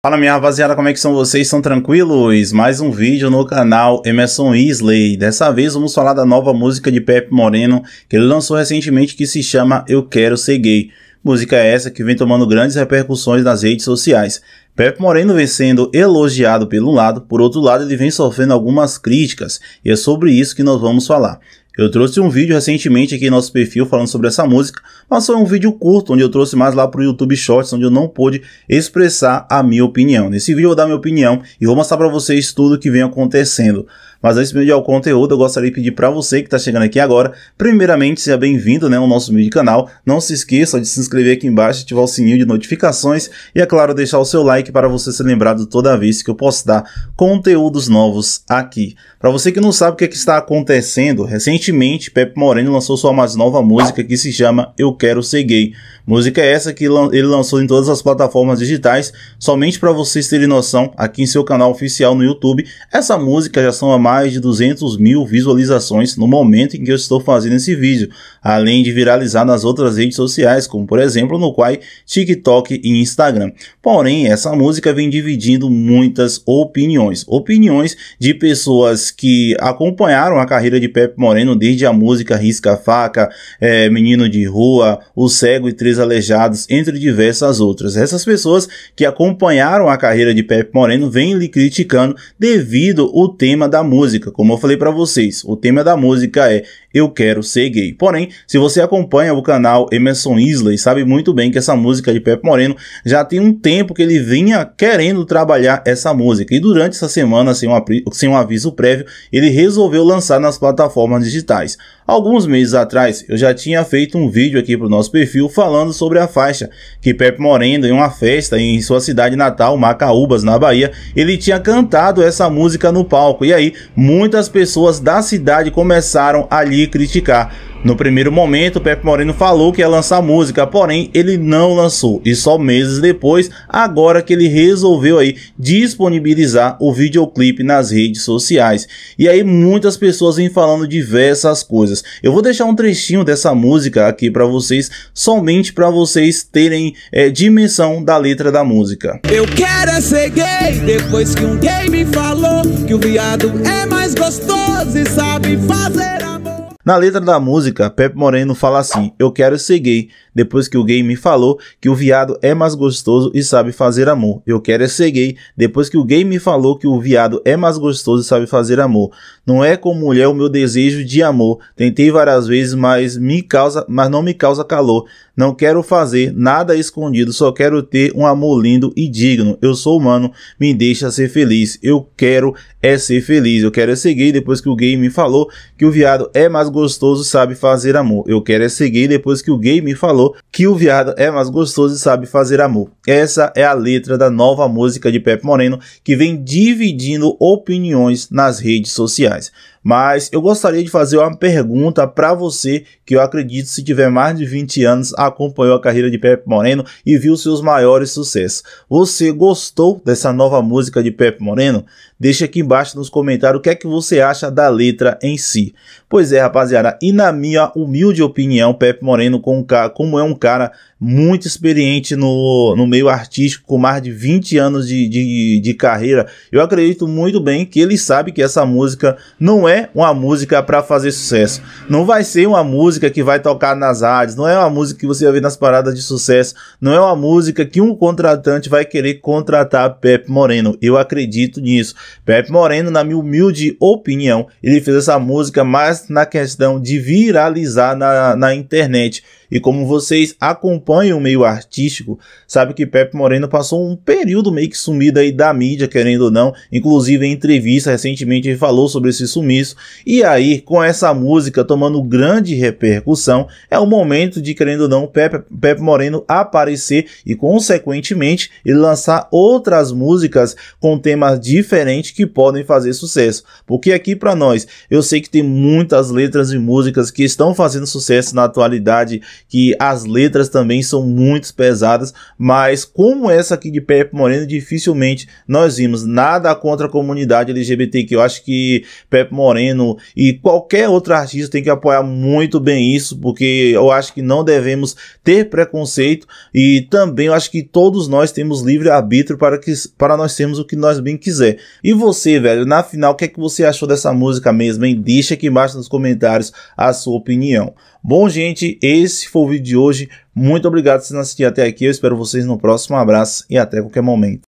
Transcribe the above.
Fala minha rapaziada, como é que são vocês? São tranquilos? Mais um vídeo no canal Emerson Isley. Dessa vez vamos falar da nova música de Pepe Moreno que ele lançou recentemente que se chama Eu Quero Ser Gay. Música é essa que vem tomando grandes repercussões nas redes sociais. Pepe Moreno vem sendo elogiado pelo lado, por outro lado ele vem sofrendo algumas críticas e é sobre isso que nós vamos falar. Eu trouxe um vídeo recentemente aqui em nosso perfil falando sobre essa música, mas foi um vídeo curto, onde eu trouxe mais lá para o YouTube Shorts, onde eu não pude expressar a minha opinião. Nesse vídeo eu vou dar minha opinião e vou mostrar para vocês tudo o que vem acontecendo. Mas antes de ao conteúdo, eu gostaria de pedir para você que está chegando aqui agora, primeiramente, seja bem-vindo né, ao nosso vídeo canal. Não se esqueça de se inscrever aqui embaixo, ativar o sininho de notificações e, é claro, deixar o seu like para você ser lembrado toda vez que eu postar conteúdos novos aqui. Para você que não sabe o que, é que está acontecendo, recentemente Pepe Moreno lançou sua mais nova música que se chama Eu Quero Ser Gay. Música é essa que ele lançou em todas as plataformas digitais, somente para vocês terem noção, aqui em seu canal oficial no YouTube, essa música já são a mais de 200 mil visualizações no momento em que eu estou fazendo esse vídeo, além de viralizar nas outras redes sociais, como por exemplo no Quai, TikTok e Instagram. Porém, essa música vem dividindo muitas opiniões. Opiniões de pessoas que acompanharam a carreira de Pepe Moreno desde a música Risca Faca, é, Menino de Rua, O Cego e Três Aleijados, entre diversas outras. Essas pessoas que acompanharam a carreira de Pepe Moreno vêm lhe criticando devido ao tema da música música, como eu falei para vocês, o tema da música é Eu Quero Ser Gay. Porém, se você acompanha o canal Emerson Isley sabe muito bem que essa música de Pepe Moreno já tem um tempo que ele vinha querendo trabalhar essa música e durante essa semana, sem um, sem um aviso prévio, ele resolveu lançar nas plataformas digitais. Alguns meses atrás, eu já tinha feito um vídeo aqui para o nosso perfil falando sobre a faixa que Pepe Moreno, em uma festa em sua cidade natal, Macaúbas, na Bahia, ele tinha cantado essa música no palco. E aí, muitas pessoas da cidade começaram a lhe criticar no primeiro momento, Pepe Moreno falou que ia lançar música, porém ele não lançou e só meses depois, agora que ele resolveu aí disponibilizar o videoclipe nas redes sociais. E aí muitas pessoas vêm falando diversas coisas. Eu vou deixar um trechinho dessa música aqui para vocês, somente para vocês terem é, dimensão da letra da música. Eu quero é ser gay depois que um gay me falou que o viado é mais gostoso e sabe fazer na letra da música, Pepe Moreno fala assim: Eu quero ser gay, depois que o gay me falou que o viado é mais gostoso e sabe fazer amor. Eu quero é ser gay, depois que o gay me falou que o viado é mais gostoso e sabe fazer amor. Não é com mulher o meu desejo de amor. Tentei várias vezes, mas me causa, mas não me causa calor. Não quero fazer nada escondido, só quero ter um amor lindo e digno. Eu sou humano, me deixa ser feliz. Eu quero é ser feliz. Eu quero é ser gay depois que o gay me falou que o viado é mais gostoso gostoso sabe fazer amor. Eu quero é seguir depois que o gay me falou que o viado é mais gostoso e sabe fazer amor. Essa é a letra da nova música de Pepe Moreno que vem dividindo opiniões nas redes sociais. Mas eu gostaria de fazer uma pergunta para você que eu acredito se tiver mais de 20 anos acompanhou a carreira de Pepe Moreno e viu seus maiores sucessos. Você gostou dessa nova música de Pepe Moreno? Deixa aqui embaixo nos comentários o que é que você acha da letra em si. Pois é, rapaz, rapaziada, e na minha humilde opinião, Pepe Moreno, com, como é um cara muito experiente no, no meio artístico, com mais de 20 anos de, de, de carreira. Eu acredito muito bem que ele sabe que essa música não é uma música para fazer sucesso. Não vai ser uma música que vai tocar nas rádios, não é uma música que você vai ver nas paradas de sucesso, não é uma música que um contratante vai querer contratar Pepe Moreno. Eu acredito nisso. Pepe Moreno, na minha humilde opinião, ele fez essa música mais na questão de viralizar na, na internet. E como vocês acompanham, acompanha o meio artístico sabe que Pepe Moreno passou um período meio que sumido aí da mídia, querendo ou não. Inclusive, em entrevista recentemente, ele falou sobre esse sumiço. E aí, com essa música tomando grande repercussão, é o momento de, querendo ou não, Pepe, Pepe Moreno aparecer e, consequentemente, ele lançar outras músicas com temas diferentes que podem fazer sucesso. Porque aqui para nós, eu sei que tem muitas letras e músicas que estão fazendo sucesso na atualidade, que as letras também também são muito pesadas, mas como essa aqui de Pepe Moreno, dificilmente nós vimos nada contra a comunidade LGBT, que eu acho que Pepe Moreno e qualquer outro artista tem que apoiar muito bem isso, porque eu acho que não devemos ter preconceito e também eu acho que todos nós temos livre arbítrio para, que, para nós sermos o que nós bem quiser. E você, velho, na final, o que é que você achou dessa música mesmo, hein? Deixa aqui embaixo nos comentários a sua opinião. Bom, gente, esse foi o vídeo de hoje. Muito obrigado por assistir até aqui. Eu espero vocês no próximo abraço e até qualquer momento.